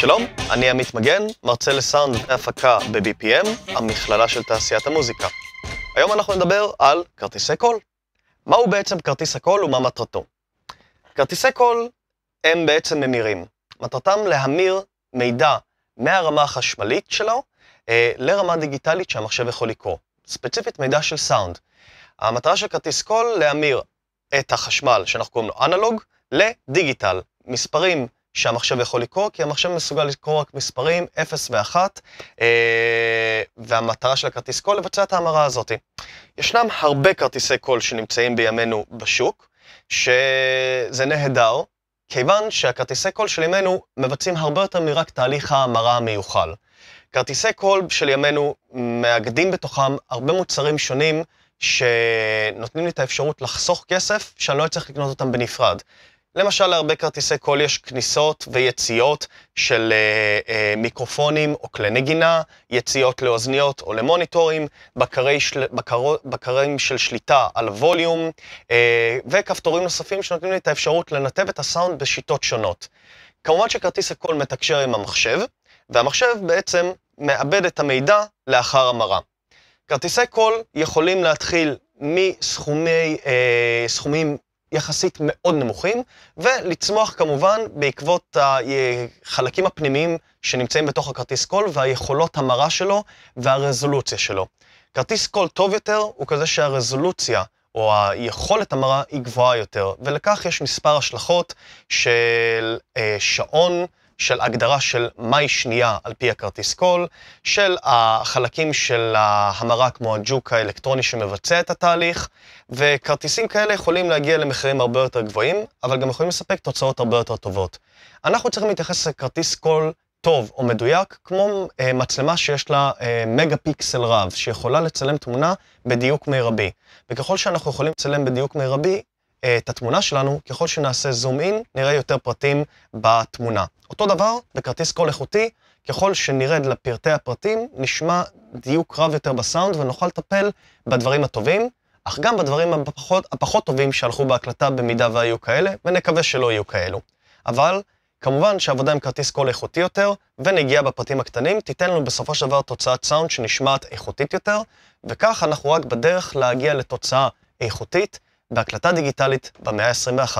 שלום, אני עמית מגן, מרצה לסאונד והפקה ב-BPM, המכללה של תעשיית המוזיקה. היום אנחנו נדבר על כרטיסי קול. מהו בעצם כרטיס הקול ומה מטרתו? כרטיסי קול הם בעצם ממירים. מטרתם להמיר מידע מהרמה החשמלית שלו אה, לרמה דיגיטלית שהמחשב יכול לקרוא. ספציפית מידע של סאונד. המטרה של כרטיס קול להמיר את החשמל, שאנחנו קוראים לו אנלוג, לדיגיטל. מספרים שהמחשב יכול לקרוא, כי המחשב מסוגל לקרוא רק מספרים 0 ו-1, אה, והמטרה של הכרטיס קול לבצע את ההמרה הזאת. ישנם הרבה כרטיסי קול שנמצאים בימינו בשוק, שזה נהדר, כיוון שהכרטיסי קול של ימינו מבצעים הרבה יותר מרק תהליך ההמרה המיוחל. כרטיסי קול של ימינו מאגדים בתוכם הרבה מוצרים שונים שנותנים לי את האפשרות לחסוך כסף, שאני לא אצטרך לקנות אותם בנפרד. למשל, להרבה כרטיסי קול יש כניסות ויציאות של אה, אה, מיקרופונים או כלי נגינה, יציאות לאוזניות או למוניטורים, בקרי של, בקרו, בקרים של שליטה על ווליום, אה, וכפתורים נוספים שנותנים לי את האפשרות לנתב את הסאונד בשיטות שונות. כמובן שכרטיס הקול מתקשר עם המחשב, והמחשב בעצם מאבד את המידע לאחר המראה. כרטיסי קול יכולים להתחיל מסכומים אה, יחסית מאוד נמוכים, ולצמוח כמובן בעקבות החלקים אה, הפנימיים שנמצאים בתוך הכרטיס קול והיכולות המרה שלו והרזולוציה שלו. כרטיס קול טוב יותר הוא כזה שהרזולוציה או היכולת המרה היא גבוהה יותר, ולכך יש מספר השלכות של אה, שעון, של הגדרה של מהי שנייה על פי הכרטיס קול, של החלקים של ההמרה כמו הג'וק האלקטרוני שמבצע את התהליך, וכרטיסים כאלה יכולים להגיע למחירים הרבה יותר גבוהים, אבל גם יכולים לספק תוצאות הרבה יותר טובות. אנחנו צריכים להתייחס לכרטיס קול טוב או מדויק, כמו אה, מצלמה שיש לה אה, מגה פיקסל רב, שיכולה לצלם תמונה בדיוק מרבי. וככל שאנחנו יכולים לצלם בדיוק מרבי, אה, את התמונה שלנו, ככל שנעשה זום אין, נראה יותר פרטים בתמונה. אותו דבר בכרטיס קול איכותי, ככל שנרד לפרטי הפרטים, נשמע דיוק רב יותר בסאונד ונוכל לטפל בדברים הטובים, אך גם בדברים הפחות, הפחות טובים שהלכו בהקלטה במידה והיו כאלה, ונקווה שלא יהיו כאלו. אבל כמובן שעבודה עם כרטיס קול איכותי יותר ונגיעה בפרטים הקטנים תיתן לנו בסופו של דבר תוצאת סאונד שנשמעת איכותית יותר, וכך אנחנו רק בדרך להגיע לתוצאה איכותית בהקלטה דיגיטלית במאה ה-21.